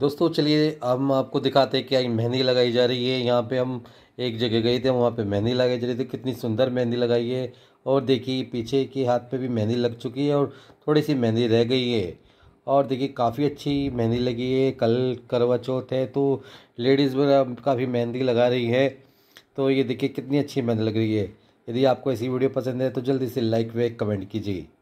दोस्तों चलिए हम आपको दिखाते हैं क्या मेहंदी लगाई जा रही है यहाँ पे हम एक जगह गए थे वहाँ पे मेहंदी लगाई जा रही थी कितनी सुंदर मेहंदी लगाई है और देखिए पीछे के हाथ पे भी मेहंदी लग चुकी है और थोड़ी सी मेहंदी रह गई है और देखिए काफ़ी अच्छी मेहंदी लगी है कल करवा चौथ है तो लेडीज़ काफ़ी मेहंदी लगा रही है तो ये देखिए कितनी अच्छी मेहंदी लग रही है यदि आपको ऐसी वीडियो पसंद है तो जल्दी से लाइक वे कमेंट कीजिए